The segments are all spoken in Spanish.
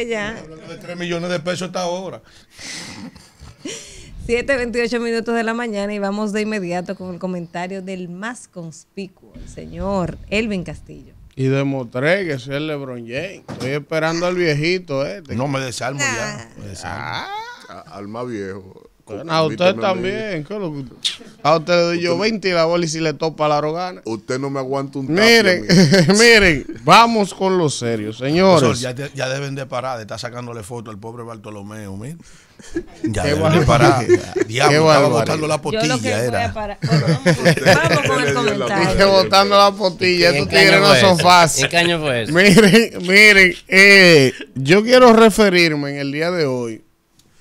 ya. Hablando de 3 millones de pesos esta hora. 7.28 minutos de la mañana y vamos de inmediato con el comentario del más conspicuo, el señor Elvin Castillo. Y demostré que es el LeBron James. Estoy esperando al viejito este. No, me desalmo ya. Ah. Me ah. al más viejo a usted también. A usted le doy yo 20 y la bola y si le topa la rogana Usted no me aguanta un Miren, miren, vamos con lo serio, señores. ya, deben de parar está sacándole foto al pobre Bartolomeo, miren. Ya deben de parar. Diablo, estaba botando la potilla. Que era. vamos con el comentario. botando la potilla, estos tigres no son fáciles. Miren, miren, eh, yo quiero referirme en el día de hoy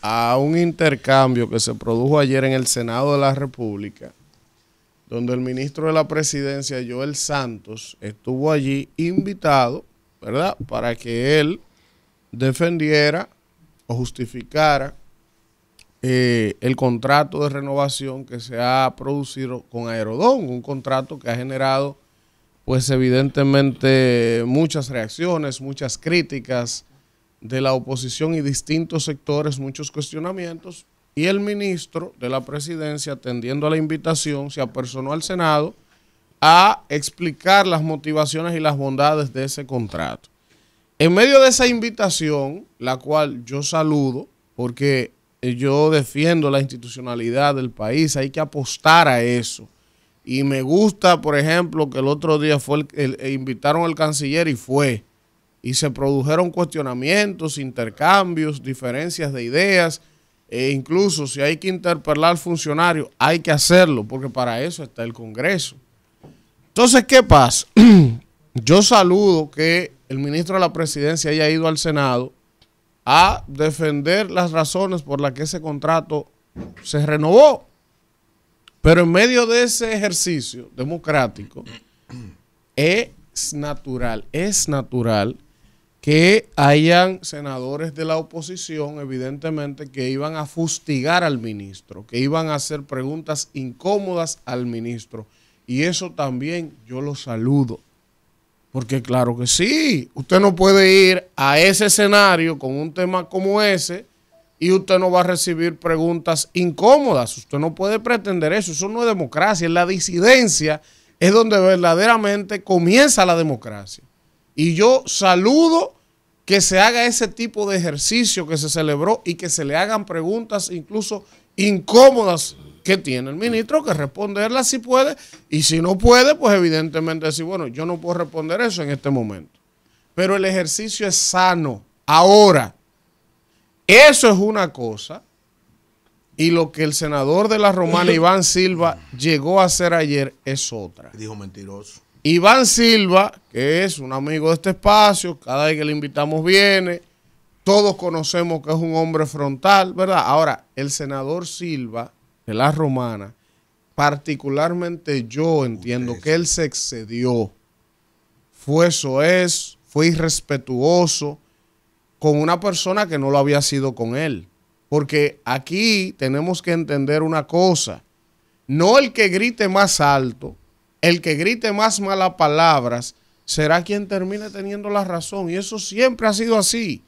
a un intercambio que se produjo ayer en el Senado de la República, donde el ministro de la Presidencia, Joel Santos, estuvo allí invitado, ¿verdad?, para que él defendiera o justificara eh, el contrato de renovación que se ha producido con Aerodón, un contrato que ha generado, pues evidentemente, muchas reacciones, muchas críticas de la oposición y distintos sectores muchos cuestionamientos y el ministro de la presidencia, atendiendo a la invitación, se apersonó al Senado a explicar las motivaciones y las bondades de ese contrato. En medio de esa invitación, la cual yo saludo, porque yo defiendo la institucionalidad del país, hay que apostar a eso. Y me gusta, por ejemplo, que el otro día fue el, eh, invitaron al canciller y fue y se produjeron cuestionamientos, intercambios, diferencias de ideas. E incluso si hay que interpelar al funcionario, hay que hacerlo, porque para eso está el Congreso. Entonces, ¿qué pasa? Yo saludo que el ministro de la Presidencia haya ido al Senado a defender las razones por las que ese contrato se renovó. Pero en medio de ese ejercicio democrático, es natural, es natural que hayan senadores de la oposición, evidentemente, que iban a fustigar al ministro, que iban a hacer preguntas incómodas al ministro. Y eso también yo lo saludo. Porque claro que sí, usted no puede ir a ese escenario con un tema como ese y usted no va a recibir preguntas incómodas. Usted no puede pretender eso. Eso no es democracia, es la disidencia. Es donde verdaderamente comienza la democracia. Y yo saludo que se haga ese tipo de ejercicio que se celebró y que se le hagan preguntas incluso incómodas que tiene el ministro, que responderlas si puede, y si no puede, pues evidentemente decir, bueno, yo no puedo responder eso en este momento. Pero el ejercicio es sano. Ahora, eso es una cosa, y lo que el senador de la Romana, Iván Silva, llegó a hacer ayer es otra. Dijo mentiroso. Iván Silva, que es un amigo de este espacio, cada vez que le invitamos viene, todos conocemos que es un hombre frontal, ¿verdad? Ahora, el senador Silva de la Romana, particularmente yo entiendo que él se excedió, fue eso es, fue irrespetuoso con una persona que no lo había sido con él. Porque aquí tenemos que entender una cosa, no el que grite más alto, el que grite más malas palabras será quien termine teniendo la razón. Y eso siempre ha sido así.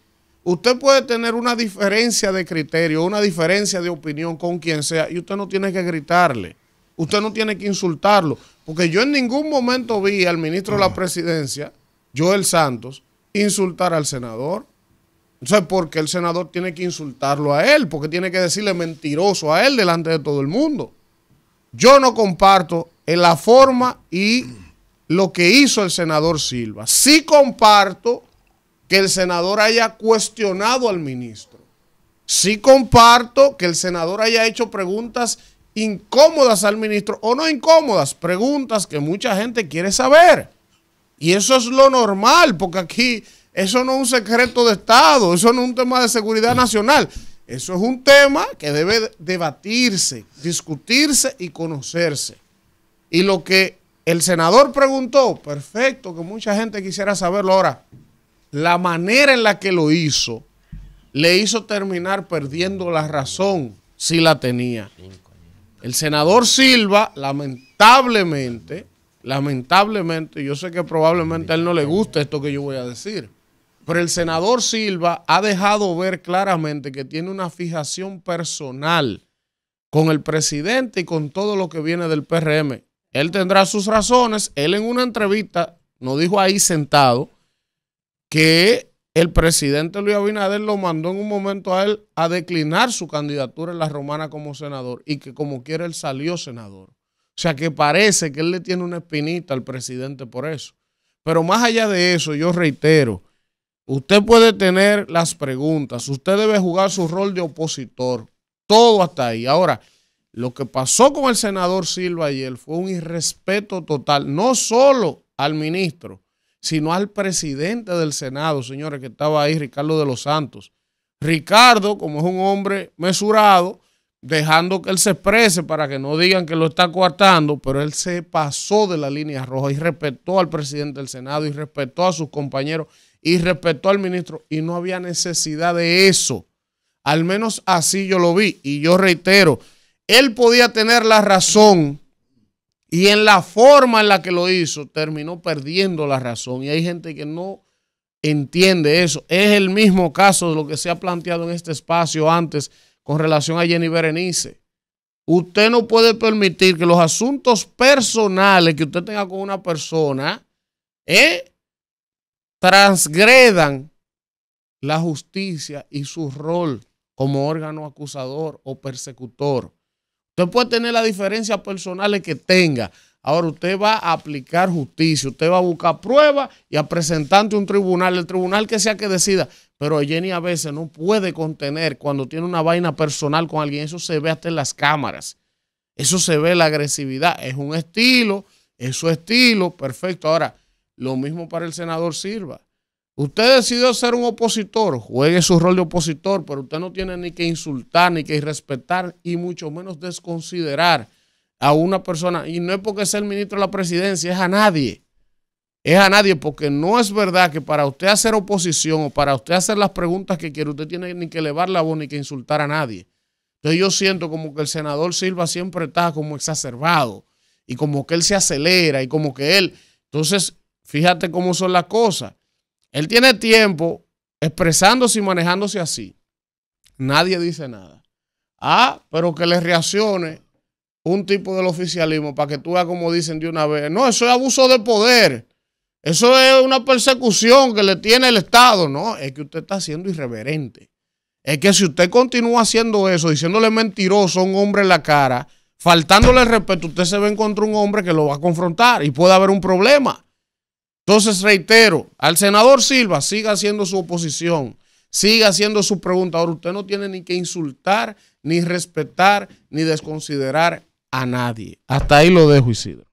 Usted puede tener una diferencia de criterio, una diferencia de opinión con quien sea, y usted no tiene que gritarle, usted no tiene que insultarlo, porque yo en ningún momento vi al ministro de la presidencia, Joel Santos, insultar al senador. Entonces, ¿por qué el senador tiene que insultarlo a él? Porque tiene que decirle mentiroso a él delante de todo el mundo. Yo no comparto en la forma y lo que hizo el senador Silva. Sí comparto que el senador haya cuestionado al ministro. Sí comparto que el senador haya hecho preguntas incómodas al ministro, o no incómodas, preguntas que mucha gente quiere saber. Y eso es lo normal, porque aquí eso no es un secreto de Estado, eso no es un tema de seguridad nacional. Eso es un tema que debe debatirse, discutirse y conocerse. Y lo que el senador preguntó, perfecto, que mucha gente quisiera saberlo ahora. La manera en la que lo hizo le hizo terminar perdiendo la razón si la tenía. El senador Silva, lamentablemente, lamentablemente, yo sé que probablemente a él no le gusta esto que yo voy a decir, pero el senador Silva ha dejado ver claramente que tiene una fijación personal con el presidente y con todo lo que viene del PRM. Él tendrá sus razones. Él en una entrevista nos dijo ahí sentado que el presidente Luis Abinader lo mandó en un momento a él a declinar su candidatura en la romana como senador y que como quiera él salió senador. O sea que parece que él le tiene una espinita al presidente por eso. Pero más allá de eso, yo reitero, usted puede tener las preguntas, usted debe jugar su rol de opositor, todo hasta ahí. Ahora, lo que pasó con el senador Silva ayer fue un irrespeto total, no solo al ministro, sino al presidente del Senado, señores, que estaba ahí, Ricardo de los Santos. Ricardo, como es un hombre mesurado, dejando que él se exprese para que no digan que lo está coartando, pero él se pasó de la línea roja y respetó al presidente del Senado y respetó a sus compañeros y respetó al ministro y no había necesidad de eso. Al menos así yo lo vi y yo reitero, él podía tener la razón y en la forma en la que lo hizo terminó perdiendo la razón. Y hay gente que no entiende eso. Es el mismo caso de lo que se ha planteado en este espacio antes con relación a Jenny Berenice. Usted no puede permitir que los asuntos personales que usted tenga con una persona ¿eh? transgredan la justicia y su rol como órgano acusador o persecutor. Usted puede tener las diferencias personales que tenga. Ahora usted va a aplicar justicia, usted va a buscar pruebas y a presentar ante un tribunal, el tribunal que sea que decida. Pero Jenny a veces no puede contener cuando tiene una vaina personal con alguien. Eso se ve hasta en las cámaras. Eso se ve la agresividad. Es un estilo, es su estilo, perfecto. Ahora, lo mismo para el senador sirva. Usted decidió ser un opositor, juegue su rol de opositor, pero usted no tiene ni que insultar, ni que irrespetar y mucho menos desconsiderar a una persona. Y no es porque sea el ministro de la presidencia, es a nadie. Es a nadie, porque no es verdad que para usted hacer oposición o para usted hacer las preguntas que quiere, usted tiene ni que elevar la voz ni que insultar a nadie. Entonces yo siento como que el senador Silva siempre está como exacerbado y como que él se acelera y como que él... Entonces, fíjate cómo son las cosas. Él tiene tiempo expresándose y manejándose así. Nadie dice nada. Ah, pero que le reaccione un tipo del oficialismo para que tú veas como dicen de una vez. No, eso es abuso de poder. Eso es una persecución que le tiene el Estado. No, es que usted está siendo irreverente. Es que si usted continúa haciendo eso, diciéndole mentiroso a un hombre en la cara, faltándole respeto, usted se ve en contra un hombre que lo va a confrontar y puede haber un problema. Entonces, reitero, al senador Silva siga haciendo su oposición, siga haciendo su pregunta. Ahora, usted no tiene ni que insultar, ni respetar, ni desconsiderar a nadie. Hasta ahí lo dejo, Isidro.